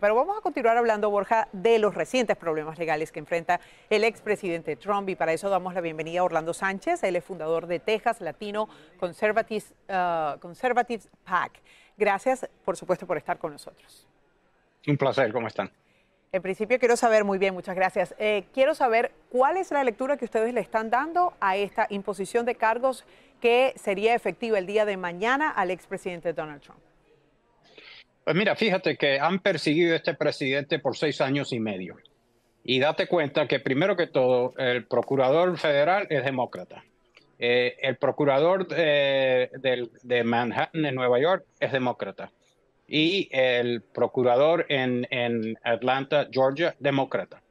Pero vamos a continuar hablando, Borja, de los recientes problemas legales que enfrenta el expresidente Trump y para eso damos la bienvenida a Orlando Sánchez, él es fundador de Texas Latino Conservatives, eh, PAC. Gracias, por supuesto, por estar con nosotros. Un placer, ¿cómo están? En principio quiero saber, muy bien, muchas gracias, eh, quiero saber cuál es la lectura que ustedes le están dando a esta imposición de cargos que sería efectiva el día de mañana al expresidente Donald Trump. Pues mira, fíjate que han perseguido a este presidente por seis años y medio. Y date cuenta que primero que todo, el procurador federal es demócrata. Eh, el procurador eh, de, Manhattan, en Nueva York, es demócrata. Y el procurador en, Atlanta, Georgia, demócrata.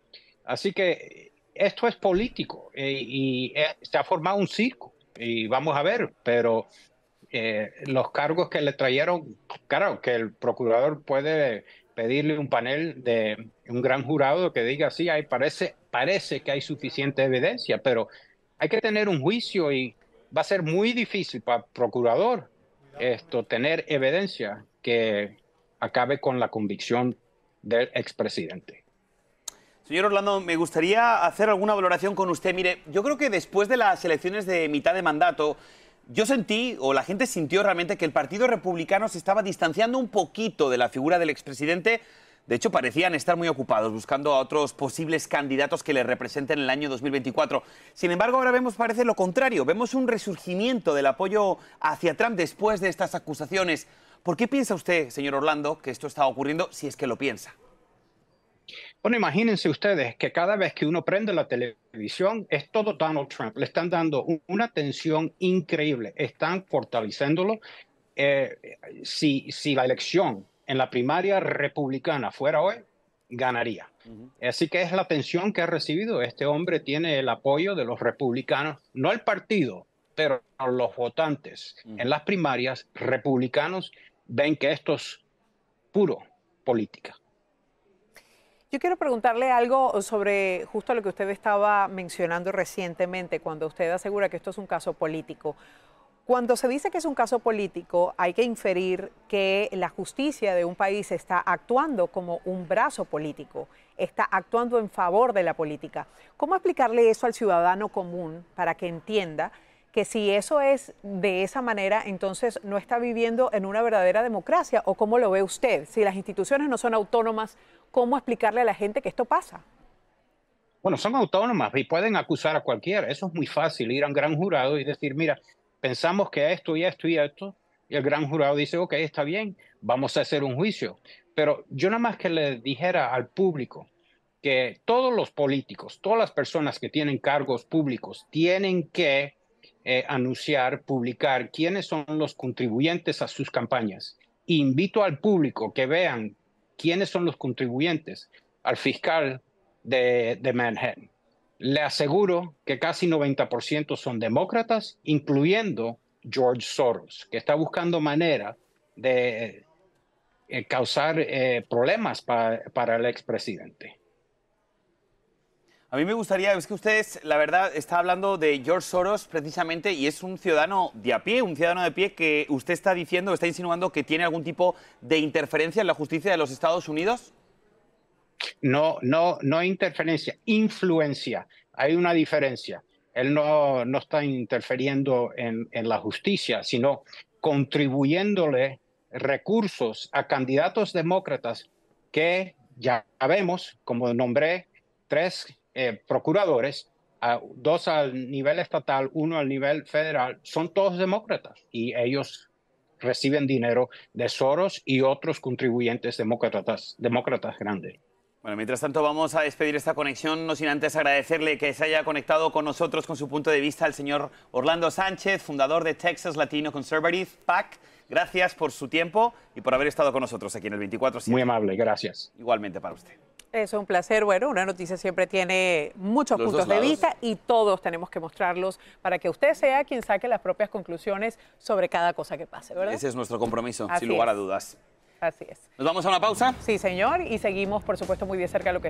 Así que esto es político eh, y se ha formado un circo. Y vamos a ver, pero eh, los cargos que le trajeron, claro, que el procurador puede pedirle un panel de un gran jurado que diga, sí, hay, parece, parece que hay suficiente evidencia, pero hay que tener un juicio y va a ser muy difícil para el procurador esto, tener evidencia que acabe con la convicción del expresidente. Señor Orlando, me gustaría hacer alguna valoración con usted. Mire, yo creo que después de las elecciones de mitad de mandato, yo sentí, o la gente sintió realmente, que el Partido Republicano se estaba distanciando un poquito de la figura del expresidente. De hecho, parecían estar muy ocupados buscando a otros posibles candidatos que le representen en el año 2024. Sin embargo, ahora vemos, parece lo contrario. Vemos un resurgimiento del apoyo hacia Trump después de estas acusaciones. ¿Por qué piensa usted, señor Orlando, que esto está ocurriendo si es que lo piensa? Bueno, imagínense ustedes que cada vez que uno prende la televisión es todo Donald Trump. Le están dando una atención increíble, están fortaleciéndolo. Eh, si, si la elección en la primaria republicana fuera hoy, ganaría. Así que es la atención que ha recibido. Este hombre tiene el apoyo de los republicanos, no el partido, pero los votantes en las primarias republicanos ven que esto es puro política. Yo quiero preguntarle algo sobre justo lo que usted estaba mencionando recientemente, cuando usted asegura que esto es un caso político. Cuando se dice que es un caso político, hay que inferir que la justicia de un país está actuando como un brazo político, está actuando en favor de la política. ¿Cómo explicarle eso al ciudadano común para que entienda que si eso es de esa manera, entonces no está viviendo en una verdadera democracia o cómo lo ve usted. Si las instituciones no son autónomas, ¿cómo explicarle a la gente que esto pasa? Bueno, son autónomas y pueden acusar a cualquiera. Eso es muy fácil, ir a un gran jurado y decir, mira, pensamos que esto y esto y esto, y el gran jurado dice, ok, está bien, vamos a hacer un juicio. Pero yo nada más que le dijera al público que todos los políticos, todas las personas que tienen cargos públicos, tienen que eh, anunciar, publicar quiénes son los contribuyentes a sus campañas. Invito al público que vean quiénes son los contribuyentes al fiscal de, Manhattan. Le aseguro que casi 90% son demócratas, incluyendo George Soros, que está buscando manera de eh, causar eh, problemas para el expresidente. A mí me gustaría, es que ustedes, la verdad, está hablando de George Soros precisamente y es un ciudadano de a pie, un ciudadano de pie que usted está diciendo, está insinuando que tiene algún tipo de interferencia en la justicia de los Estados Unidos. No, no, no interferencia, influencia. Hay una diferencia. Él no, está interfiriendo en, en la justicia, sino contribuyéndole recursos a candidatos demócratas que ya vemos, como nombré, tres eh, procuradores, dos al nivel estatal, uno al nivel federal, son todos demócratas y ellos reciben dinero de Soros y otros contribuyentes demócratas, demócratas grandes. Bueno, mientras tanto vamos a despedir esta conexión, no sin antes agradecerle que se haya conectado con nosotros con su punto de vista el señor Orlando Sánchez, fundador de Texas Latino Conservative PAC. Gracias por su tiempo y por haber estado con nosotros aquí en el 24 Muy amable, gracias. Igualmente para usted es un placer. Bueno, una noticia siempre tiene muchos puntos de vista y todos tenemos que mostrarlos para que usted sea quien saque las propias conclusiones sobre cada cosa que pase, ¿verdad? Ese es nuestro compromiso, sin lugar a dudas. Así es. ¿Nos vamos a una pausa? Sí, señor, y seguimos, por supuesto, muy bien cerca de lo que está.